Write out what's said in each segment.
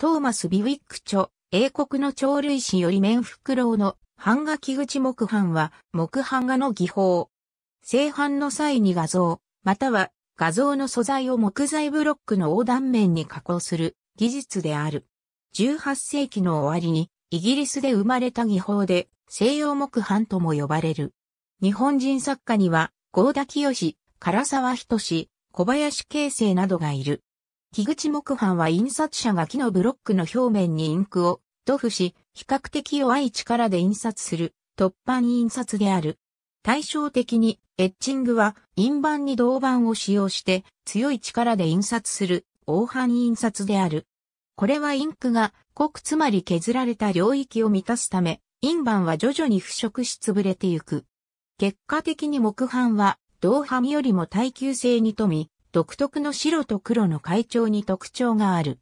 トーマス・ビウィック著、英国の鳥類史より面フの版画木口木版は木版画の技法。製版の際に画像、または画像の素材を木材ブロックの横断面に加工する技術である。18世紀の終わりにイギリスで生まれた技法で西洋木版とも呼ばれる。日本人作家には郷田清、唐沢仁、小林慶生などがいる。木口木版は印刷者が木のブロックの表面にインクを塗布し、比較的弱い力で印刷する突版印刷である。対照的に、エッチングは印版に銅板を使用して強い力で印刷する黄版印刷である。これはインクが濃くつまり削られた領域を満たすため、印版は徐々に腐食し潰れてゆく。結果的に木版は銅版よりも耐久性に富み、独特の白と黒の階調に特徴がある。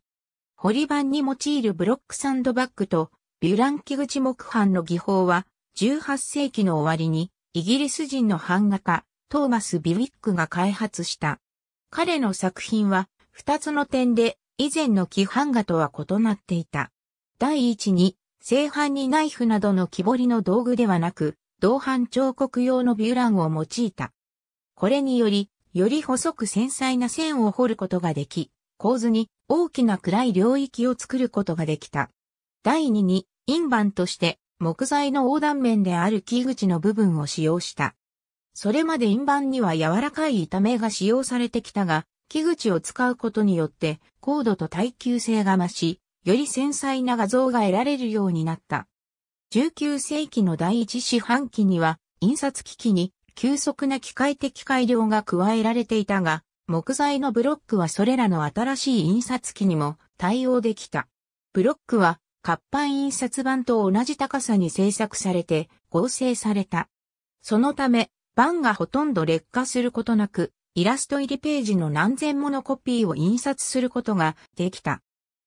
掘り板に用いるブロックサンドバッグとビュランキ口木版の技法は18世紀の終わりにイギリス人の版画家トーマス・ビウィックが開発した。彼の作品は2つの点で以前の木版画とは異なっていた。第一に正版にナイフなどの木彫りの道具ではなく銅版彫刻用のビュランを用いた。これによりより細く繊細な線を彫ることができ、構図に大きな暗い領域を作ることができた。第2に、印板として木材の横断面である木口の部分を使用した。それまで印板には柔らかい板目が使用されてきたが、木口を使うことによって高度と耐久性が増し、より繊細な画像が得られるようになった。19世紀の第一四半期には、印刷機器に急速な機械的改良が加えられていたが、木材のブロックはそれらの新しい印刷機にも対応できた。ブロックは活版印刷版と同じ高さに製作されて合成された。そのため、版がほとんど劣化することなく、イラスト入りページの何千ものコピーを印刷することができた。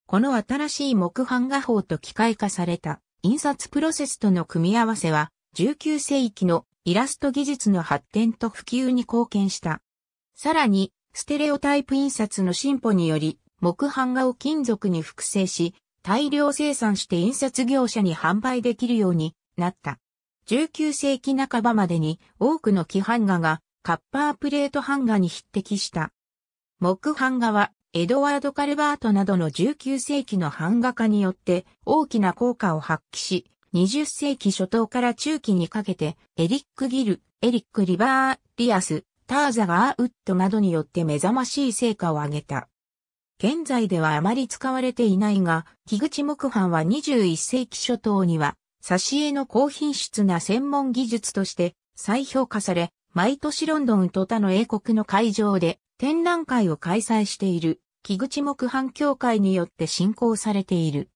この新しい木版画法と機械化された印刷プロセスとの組み合わせは19世紀のイラスト技術の発展と普及に貢献した。さらに、ステレオタイプ印刷の進歩により、木版画を金属に複製し、大量生産して印刷業者に販売できるようになった。19世紀半ばまでに多くの木版画がカッパープレート版画に匹敵した。木版画はエドワード・カルバートなどの19世紀の版画家によって大きな効果を発揮し、20世紀初頭から中期にかけて、エリック・ギル、エリック・リバー、リアス、ターザ・ガーウッドなどによって目覚ましい成果を上げた。現在ではあまり使われていないが、木口木版は21世紀初頭には、挿絵の高品質な専門技術として再評価され、毎年ロンドンと他の英国の会場で展覧会を開催している木口木版協会によって進行されている。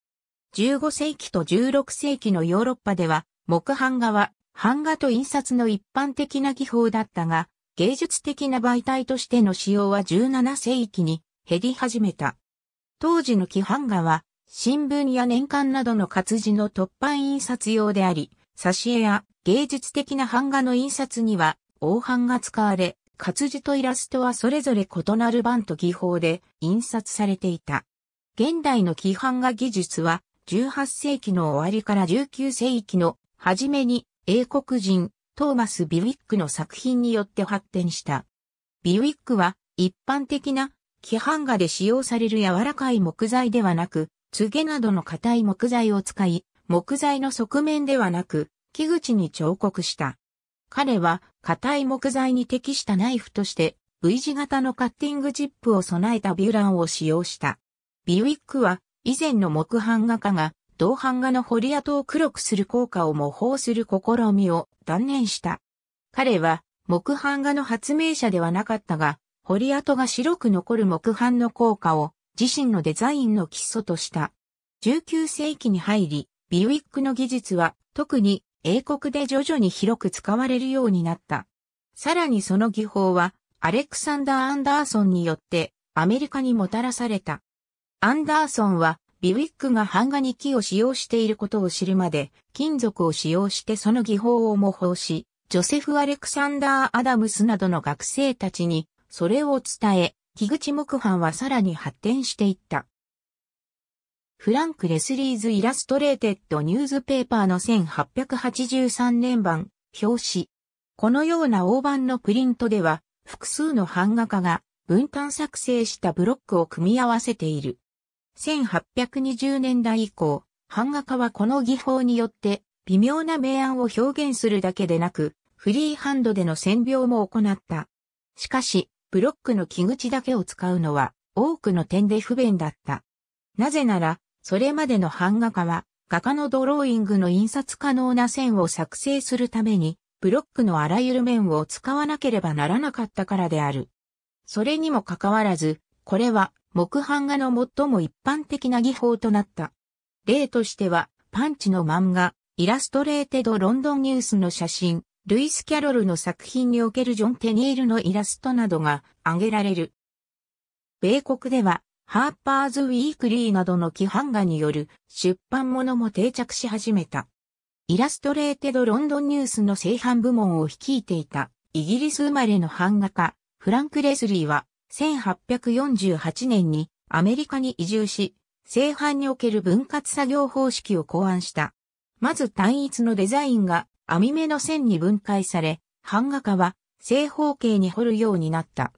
15世紀と16世紀のヨーロッパでは、木版画は版画と印刷の一般的な技法だったが、芸術的な媒体としての使用は17世紀に減り始めた。当時の木版画は、新聞や年間などの活字の突版印刷用であり、挿絵や芸術的な版画の印刷には、大版が使われ、活字とイラストはそれぞれ異なる版と技法で印刷されていた。現代の木版画技術は18世紀の終わりから19世紀の初めに英国人トーマス・ビウィックの作品によって発展した。ビウィックは一般的な規範画で使用される柔らかい木材ではなく、ツげなどの硬い木材を使い、木材の側面ではなく、木口に彫刻した。彼は硬い木材に適したナイフとして V 字型のカッティングチップを備えたビュランを使用した。ビウィックは以前の木版画家が、銅版画の彫り跡を黒くする効果を模倣する試みを断念した。彼は、木版画の発明者ではなかったが、彫り跡が白く残る木版の効果を自身のデザインの基礎とした。19世紀に入り、ビウィックの技術は特に英国で徐々に広く使われるようになった。さらにその技法はアレクサンダー・アンダーソンによってアメリカにもたらされた。アンダーソンは、ビウィックが版画に木を使用していることを知るまで、金属を使用してその技法を模倣し、ジョセフ・アレクサンダー・アダムスなどの学生たちに、それを伝え、木口木版はさらに発展していった。フランク・レスリーズ・イラストレーテッド・ニューズペーパーの1883年版、表紙。このような大判のプリントでは、複数の版画家が分担作成したブロックを組み合わせている。1820年代以降、版画家はこの技法によって微妙な明暗を表現するだけでなく、フリーハンドでの線描も行った。しかし、ブロックの木口だけを使うのは多くの点で不便だった。なぜなら、それまでの版画家は画家のドローイングの印刷可能な線を作成するために、ブロックのあらゆる面を使わなければならなかったからである。それにもかかわらず、これは木版画の最も一般的な技法となった。例としては、パンチの漫画、イラストレーテド・ロンドンニュースの写真、ルイス・キャロルの作品におけるジョン・テニールのイラストなどが挙げられる。米国では、ハーパーズ・ウィークリーなどの規範画による出版物も定着し始めた。イラストレーテド・ロンドンニュースの製版部門を率いていたイギリス生まれの版画家、フランク・レスリーは1848年にアメリカに移住し、製版における分割作業方式を考案した。まず単一のデザインが網目の線に分解され、版画家は正方形に彫るようになった。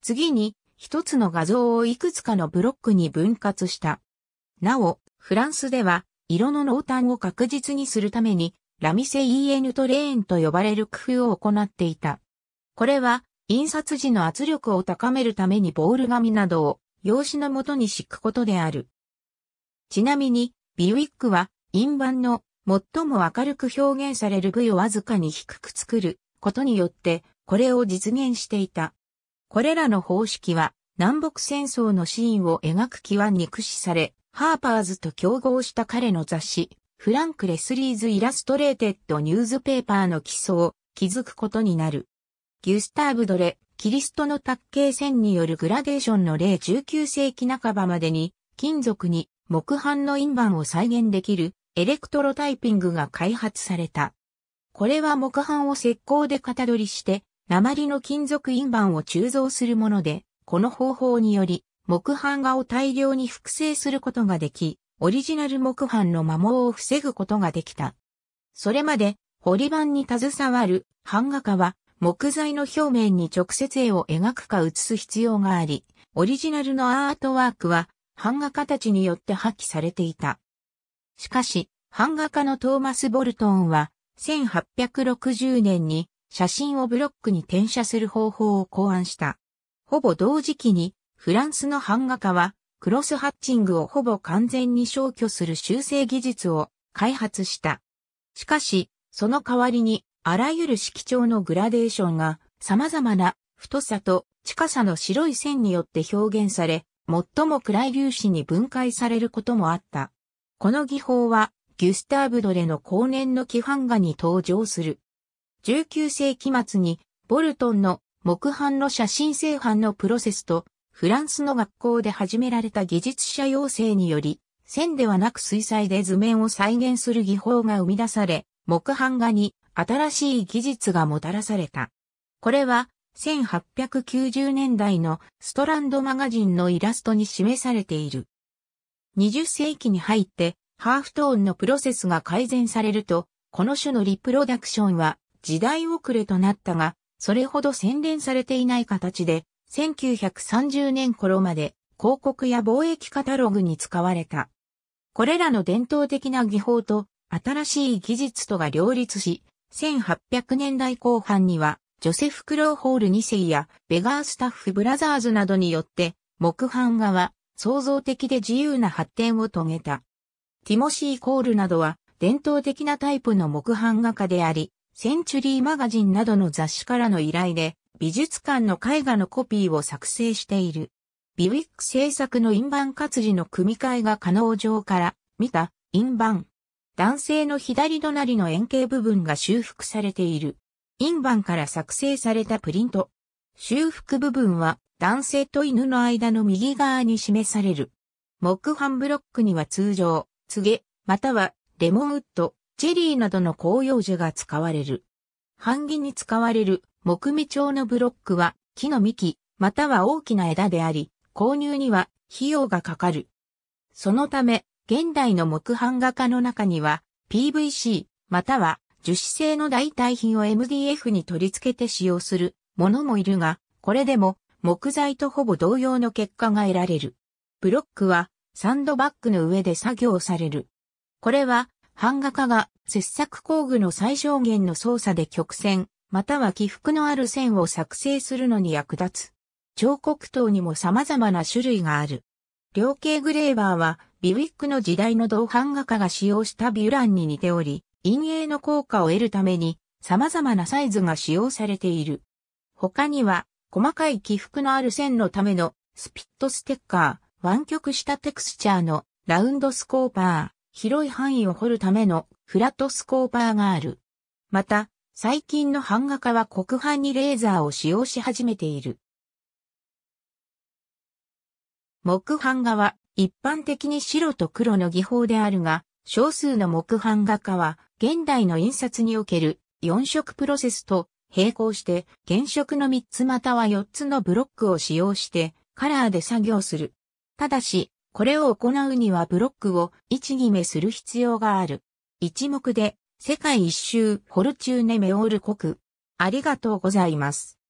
次に、一つの画像をいくつかのブロックに分割した。なお、フランスでは、色の濃淡を確実にするために、ラミセイエヌ・トレーンと呼ばれる工夫を行っていた。これは、印刷時の圧力を高めるためにボール紙などを用紙のもとに敷くことである。ちなみに、ビウィックは、印版の最も明るく表現される部位をわずかに低く作ることによって、これを実現していた。これらの方式は、南北戦争のシーンを描く盤に駆使され、ハーパーズと競合した彼の雑誌、フランク・レスリーズ・イラストレーテッド・ニューズペーパーの基礎を築くことになる。ギュスターブ・ドレ、キリストの卓形線によるグラデーションの例19世紀半ばまでに、金属に木版の印板を再現できるエレクトロタイピングが開発された。これは木版を石膏で型取りして、鉛の金属印板を鋳造するもので、この方法により、木版画を大量に複製することができ、オリジナル木版の摩耗を防ぐことができた。それまで、り版に携わる版画家は、木材の表面に直接絵を描くか写す必要があり、オリジナルのアートワークは版画家たちによって破棄されていた。しかし、版画家のトーマス・ボルトンは、1860年に写真をブロックに転写する方法を考案した。ほぼ同時期に、フランスの版画家は、クロスハッチングをほぼ完全に消去する修正技術を開発した。しかし、その代わりにあらゆる色調のグラデーションが様々な太さと近さの白い線によって表現され、最も暗い粒子に分解されることもあった。この技法は、ギュスターブ・ドレの後年の規範画に登場する。19世紀末に、ボルトンの木版の写真製版のプロセスと、フランスの学校で始められた技術者要請により、線ではなく水彩で図面を再現する技法が生み出され、木版画に新しい技術がもたらされた。これは1890年代のストランドマガジンのイラストに示されている。20世紀に入ってハーフトーンのプロセスが改善されると、この種のリプロダクションは時代遅れとなったが、それほど洗練されていない形で、1930年頃まで広告や貿易カタログに使われた。これらの伝統的な技法と新しい技術とが両立し、1800年代後半には、ジョセフ・クローホール2世や、ベガースタッフ・ブラザーズなどによって、木版画は、創造的で自由な発展を遂げた。ティモシー・コールなどは、伝統的なタイプの木版画家であり、センチュリーマガジンなどの雑誌からの依頼で、美術館の絵画のコピーを作成している。ビウィック制作の印版活字の組み替えが可能上から見た印版男性の左隣の円形部分が修復されている。印版から作成されたプリント。修復部分は男性と犬の間の右側に示される。木版ブロックには通常、告またはレモンウッド、チェリーなどの紅葉樹が使われる。版木に使われる木目調のブロックは木の幹、または大きな枝であり、購入には費用がかかる。そのため、現代の木版画家の中には PVC または樹脂製の代替品を MDF に取り付けて使用するものもいるが、これでも木材とほぼ同様の結果が得られる。ブロックはサンドバッグの上で作業される。これは版画家が切削工具の最小限の操作で曲線、または起伏のある線を作成するのに役立つ。彫刻刀にも様々な種類がある。量系グレーバーは、ビウィックの時代の同版画家が使用したビュランに似ており、陰影の効果を得るために、様々なサイズが使用されている。他には、細かい起伏のある線のための、スピットステッカー、湾曲したテクスチャーの、ラウンドスコーパー、広い範囲を掘るための、フラットスコーパーがある。また、最近の版画家は黒板にレーザーを使用し始めている。木版画は一般的に白と黒の技法であるが、少数の木版画家は現代の印刷における4色プロセスと並行して原色の3つまたは4つのブロックを使用してカラーで作業する。ただし、これを行うにはブロックを一決めする必要がある。一目で世界一周フォルチューネメオール国。ありがとうございます。